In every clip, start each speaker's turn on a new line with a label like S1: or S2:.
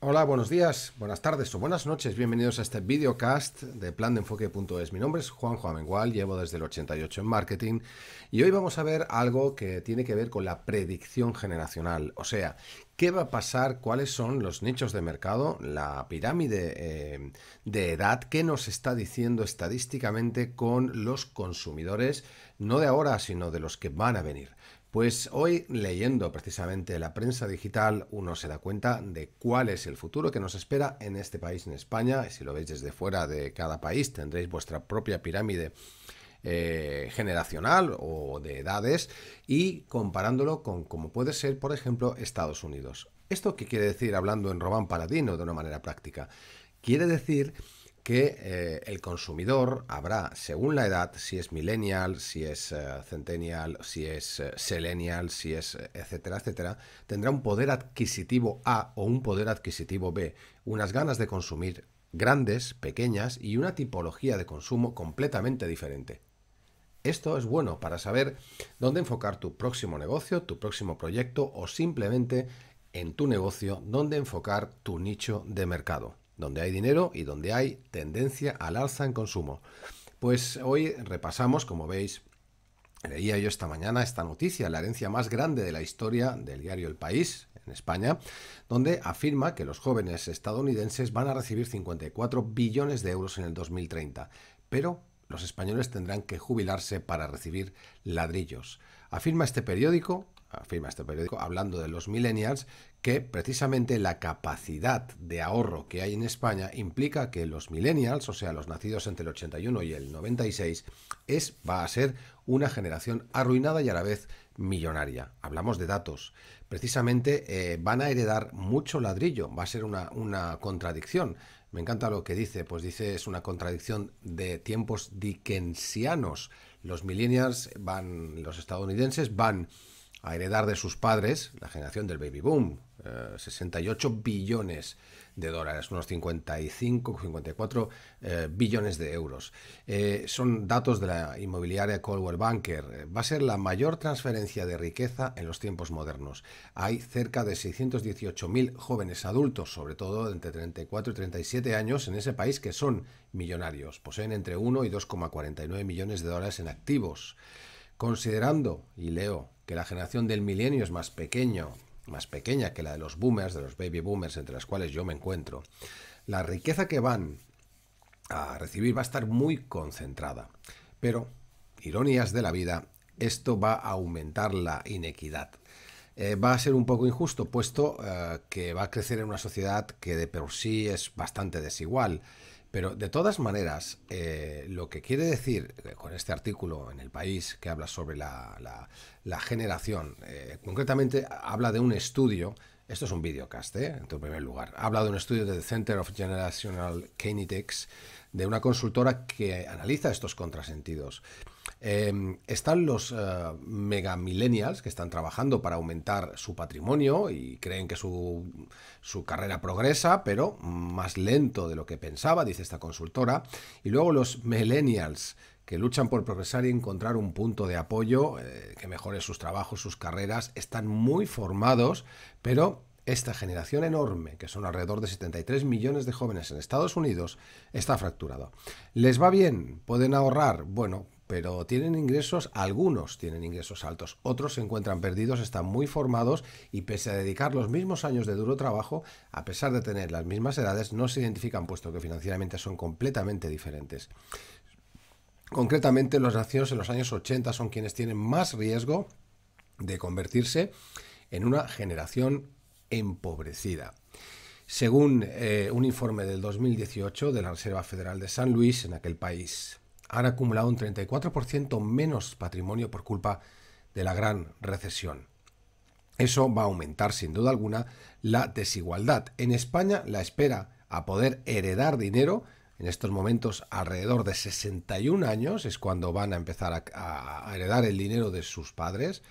S1: Hola, buenos días, buenas tardes o buenas noches. Bienvenidos a este videocast de Enfoque.es. Mi nombre es Juan Amengual, llevo desde el 88 en marketing y hoy vamos a ver algo que tiene que ver con la predicción generacional. O sea, qué va a pasar, cuáles son los nichos de mercado, la pirámide eh, de edad, qué nos está diciendo estadísticamente con los consumidores, no de ahora, sino de los que van a venir. Pues hoy, leyendo precisamente la prensa digital, uno se da cuenta de cuál es el futuro que nos espera en este país, en España. Si lo veis desde fuera de cada país, tendréis vuestra propia pirámide eh, generacional o de edades y comparándolo con como puede ser, por ejemplo, Estados Unidos. ¿Esto qué quiere decir hablando en Román Paladino de una manera práctica? Quiere decir que eh, el consumidor habrá, según la edad, si es millennial, si es eh, centennial, si es eh, selenial, si es, etcétera, etcétera, tendrá un poder adquisitivo A o un poder adquisitivo B, unas ganas de consumir grandes, pequeñas y una tipología de consumo completamente diferente. Esto es bueno para saber dónde enfocar tu próximo negocio, tu próximo proyecto o simplemente en tu negocio dónde enfocar tu nicho de mercado donde hay dinero y donde hay tendencia al alza en consumo. Pues hoy repasamos, como veis, leía yo esta mañana esta noticia, la herencia más grande de la historia del diario El País, en España, donde afirma que los jóvenes estadounidenses van a recibir 54 billones de euros en el 2030, pero los españoles tendrán que jubilarse para recibir ladrillos. Afirma este periódico afirma este periódico, hablando de los millennials, precisamente la capacidad de ahorro que hay en España implica que los millennials, o sea, los nacidos entre el 81 y el 96, es, va a ser una generación arruinada y a la vez millonaria. Hablamos de datos. Precisamente eh, van a heredar mucho ladrillo, va a ser una, una contradicción. Me encanta lo que dice, pues dice es una contradicción de tiempos dickensianos. Los millennials van, los estadounidenses van a heredar de sus padres la generación del baby boom, 68 eh, billones de dólares, unos 55, 54 eh, billones de euros. Eh, son datos de la inmobiliaria Coldwell Banker. Va a ser la mayor transferencia de riqueza en los tiempos modernos. Hay cerca de mil jóvenes adultos, sobre todo entre 34 y 37 años, en ese país que son millonarios. Poseen entre 1 y 2,49 millones de dólares en activos. Considerando, y leo, que la generación del milenio es más pequeño, más pequeña que la de los boomers, de los baby boomers, entre las cuales yo me encuentro, la riqueza que van a recibir va a estar muy concentrada. Pero, ironías de la vida, esto va a aumentar la inequidad. Eh, va a ser un poco injusto, puesto eh, que va a crecer en una sociedad que de por sí es bastante desigual pero de todas maneras, eh, lo que quiere decir eh, con este artículo en el país que habla sobre la, la, generación, eh, concretamente habla de un estudio, esto es un videocast, en tu primer lugar, habla de un estudio del Center of Generational Kinetics, de una consultora que analiza estos contrasentidos. Em, están los eh, mega millennials que están trabajando para aumentar su patrimonio y creen que su, carrera progresa, pero más lento de lo que pensaba, dice esta consultora. Y luego los millennials que luchan por progresar y encontrar un punto de apoyo eh, que mejore sus trabajos, sus carreras, están muy formados, pero esta generación enorme, que son alrededor de 73 millones de jóvenes en Estados Unidos, está fracturado. ¿Les va bien? ¿Pueden ahorrar? Bueno, pero tienen ingresos, algunos tienen ingresos altos, otros se encuentran perdidos, están muy formados y pese a dedicar los mismos años de duro trabajo, a pesar de tener las mismas edades, no se identifican puesto que financieramente son completamente diferentes. Concretamente, los nacidos en los años 80 son quienes tienen más riesgo de convertirse en una generación empobrecida. Según eh, un informe del 2018 de la Reserva Federal de San Luis, en aquel país han acumulado un 34% menos patrimonio por culpa de la gran recesión. Eso va a aumentar sin duda alguna la desigualdad. En España la espera a poder heredar dinero en estos momentos alrededor de 61 años es cuando van a empezar a, heredar el dinero de sus padres.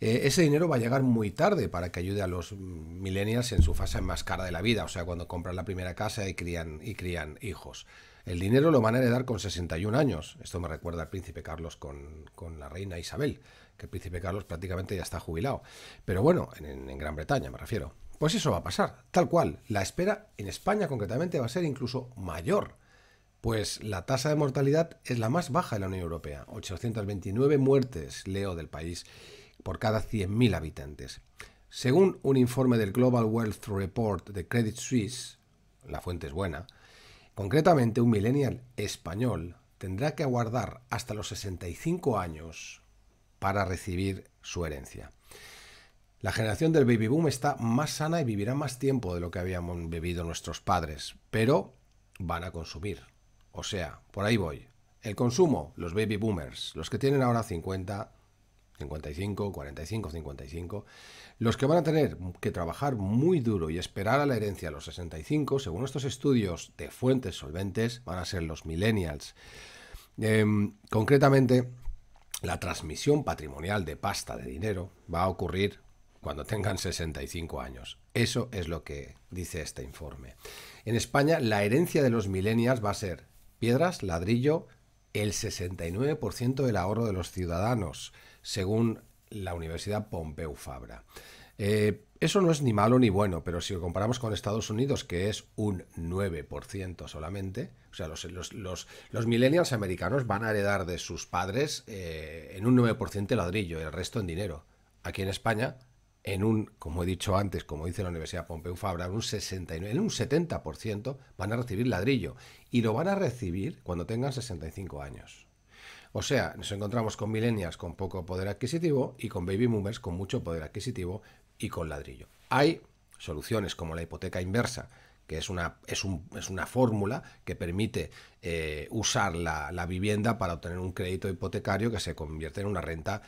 S1: Eh, ese dinero va a llegar muy tarde para que ayude a los millennials en su fase más cara de la vida, o sea, cuando compran la primera casa y crían, y crían hijos. El dinero lo van a heredar con 61 años. Esto me recuerda al príncipe Carlos con, la reina Isabel, que el príncipe Carlos prácticamente ya está jubilado. Pero bueno, en, Gran Bretaña me refiero. Pues eso va a pasar, tal cual. La espera en España concretamente va a ser incluso mayor pues la tasa de mortalidad es la más baja de la Unión Europea, 829 muertes, leo del país, por cada 100.000 habitantes. Según un informe del Global Wealth Report de Credit Suisse, la fuente es buena, Concretamente, un millennial español tendrá que aguardar hasta los 65 años para recibir su herencia. La generación del baby boom está más sana y vivirá más tiempo de lo que habíamos vivido nuestros padres, pero van a consumir. O sea, por ahí voy. El consumo, los baby boomers, los que tienen ahora 50, 55, 45, 55. Los que van a tener que trabajar muy duro y esperar a la herencia a los 65, según estos estudios de fuentes solventes, van a ser los millennials. Em, concretamente, la transmisión patrimonial de pasta de dinero va a ocurrir cuando tengan 65 años. Eso es lo que dice este informe. En España, la herencia de los millennials va a ser piedras, ladrillo, el 69% del ahorro de los ciudadanos según la Universidad Pompeu Fabra. Eh, eso no es ni malo ni bueno, pero si lo comparamos con Estados Unidos, que es un 9% solamente, o sea, los, los, millennials americanos van a heredar de sus padres eh, en un 9% ladrillo, el resto en dinero. Aquí en España, en un, como he dicho antes, como dice la Universidad Pompeu Fabra, un 69, en un 70% van a recibir ladrillo y lo van a recibir cuando tengan 65 años. O sea, nos encontramos con millennials con poco poder adquisitivo y con baby boomers con mucho poder adquisitivo y con ladrillo. Hay soluciones como la hipoteca inversa, que es una, es, un, es una fórmula que permite eh, usar la, vivienda para obtener un crédito hipotecario que se convierte en una renta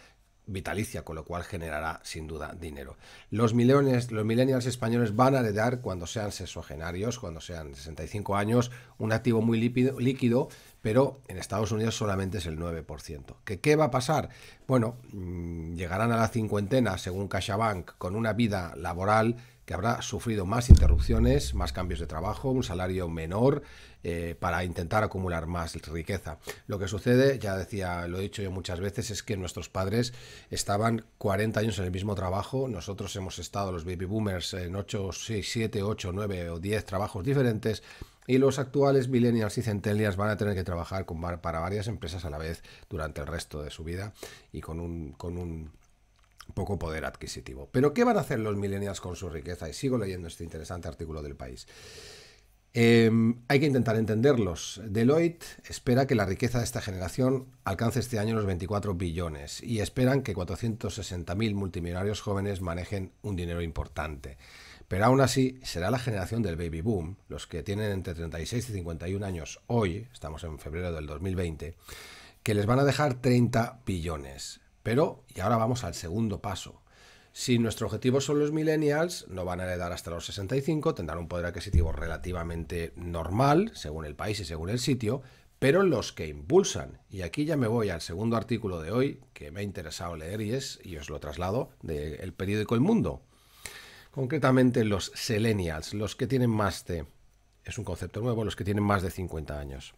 S1: vitalicia, con lo cual generará sin duda dinero. Los millennials, los millennials españoles van a heredar cuando sean sesogenarios, cuando sean 65 años, un activo muy líquido pero en Estados Unidos solamente es el 9%. ¿Que ¿Qué va a pasar? Bueno, mm, llegarán a la cincuentena, según CaixaBank, con una vida laboral que habrá sufrido más interrupciones, más cambios de trabajo, un salario menor eh, para intentar acumular más riqueza. Lo que sucede, ya decía, lo he dicho yo muchas veces, es que nuestros padres estaban 40 años en el mismo trabajo, nosotros hemos estado los baby boomers en 8, 6, 7, 8, 9 o 10 trabajos diferentes y los actuales millennials y centennials van a tener que trabajar con, para varias empresas a la vez durante el resto de su vida y con un, con un poco poder adquisitivo. Pero ¿qué van a hacer los millennials con su riqueza? Y sigo leyendo este interesante artículo del país. Em, hay que intentar entenderlos. Deloitte espera que la riqueza de esta generación alcance este año los 24 billones y esperan que 460.000 multimillonarios jóvenes manejen un dinero importante. Pero aún así, será la generación del baby boom, los que tienen entre 36 y 51 años hoy, estamos en febrero del 2020, que les van a dejar 30 billones. Pero, y ahora vamos al segundo paso. Si nuestro objetivo son los millennials, no van a heredar hasta los 65, tendrán un poder adquisitivo relativamente normal, según el país y según el sitio, pero los que impulsan, y aquí ya me voy al segundo artículo de hoy, que me ha interesado leer y es, y os lo traslado, del periódico El Mundo concretamente los selenials, los que tienen más de, es un concepto nuevo, los que tienen más de 50 años.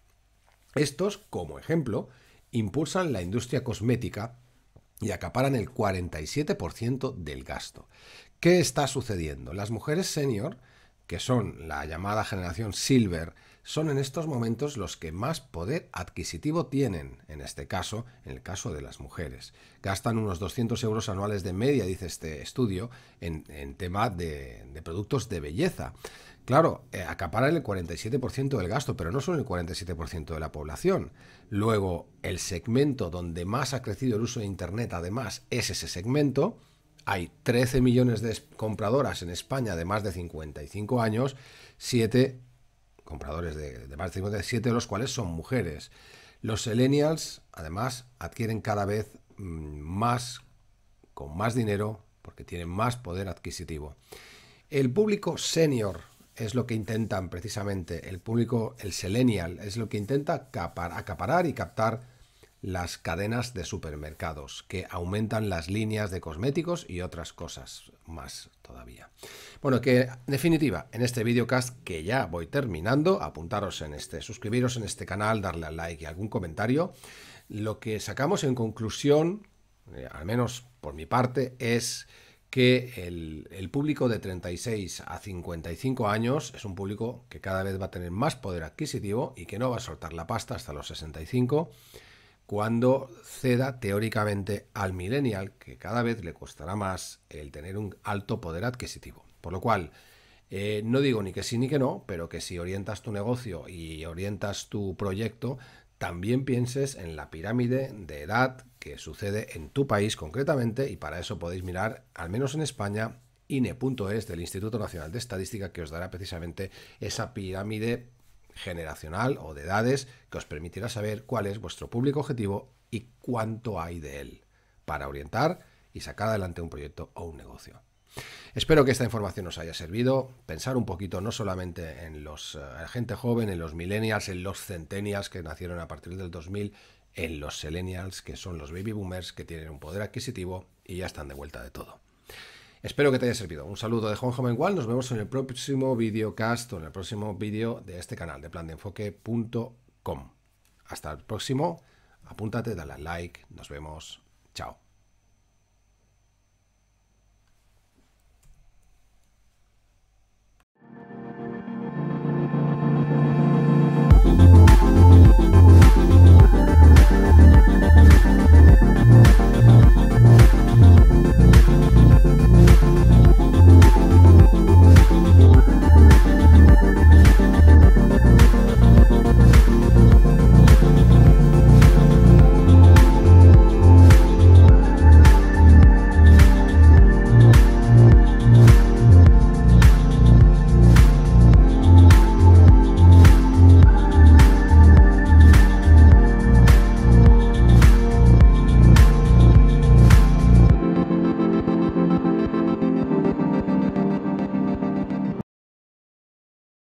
S1: Estos, como ejemplo, impulsan la industria cosmética y acaparan el 47% del gasto. ¿Qué está sucediendo? Las mujeres senior, que son la llamada generación silver, son en estos momentos los que más poder adquisitivo tienen, en este caso, en el caso de las mujeres. Gastan unos 200 euros anuales de media, dice este estudio, en, tema de, productos de belleza. Claro, eh, acaparan el 47% del gasto, pero no son el 47% de la población. Luego, el segmento donde más ha crecido el uso de Internet, además, es ese segmento. Hay 13 millones de compradoras en España de más de 55 años, 7 compradores de, más de 57, de los cuales son mujeres. Los Selenials, además, adquieren cada vez mm, más, con más dinero, porque tienen más poder adquisitivo. El público senior es lo que intentan precisamente, el público, el Selenial, es lo que intenta acaparar y captar las cadenas de supermercados, que aumentan las líneas de cosméticos y otras cosas más todavía. Bueno, que definitiva, en este videocast que ya voy terminando, apuntaros en este, suscribiros en este canal, darle al like y algún comentario. Lo que sacamos en conclusión, eh, al menos por mi parte, es que el, el, público de 36 a 55 años es un público que cada vez va a tener más poder adquisitivo y que no va a soltar la pasta hasta los 65 cuando ceda teóricamente al millennial, que cada vez le costará más el tener un alto poder adquisitivo. Por lo cual, eh, no digo ni que sí ni que no, pero que si orientas tu negocio y orientas tu proyecto, también pienses en la pirámide de edad que sucede en tu país concretamente y para eso podéis mirar, al menos en España, INE.es del Instituto Nacional de Estadística que os dará precisamente esa pirámide generacional o de edades que os permitirá saber cuál es vuestro público objetivo y cuánto hay de él para orientar y sacar adelante un proyecto o un negocio. Espero que esta información os haya servido, pensar un poquito no solamente en los eh, gente joven, en los millennials, en los centennials que nacieron a partir del 2000, en los selenials que son los baby boomers que tienen un poder adquisitivo y ya están de vuelta de todo. Espero que te haya servido. Un saludo de Juanjo Mengual. Nos vemos en el próximo videocast o en el próximo vídeo de este canal de plandeenfoque.com. Hasta el próximo. Apúntate, dale a like. Nos vemos. Chao.